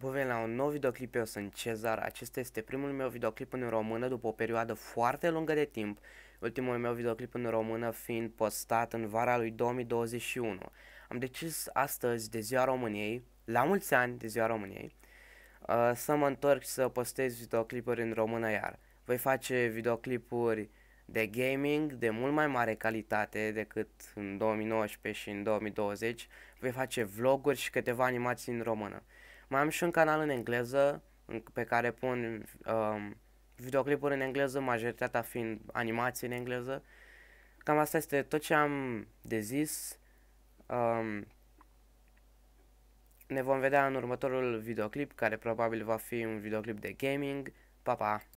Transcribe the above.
Bun venit la un nou videoclip, eu sunt Cezar, acesta este primul meu videoclip în română după o perioadă foarte lungă de timp, ultimul meu videoclip în română fiind postat în vara lui 2021. Am decis astăzi de ziua României, la mulți ani de ziua României, uh, să mă întorc să postez videoclipuri în română iar. Voi face videoclipuri de gaming de mult mai mare calitate decât în 2019 și în 2020. Voi face vloguri și câteva animații în română. Mai am și un canal în engleză pe care pun um, videoclipuri în engleză, majoritatea fiind animații în engleză. Cam asta este tot ce am de zis. Um, ne vom vedea în următorul videoclip, care probabil va fi un videoclip de gaming. Pa, pa!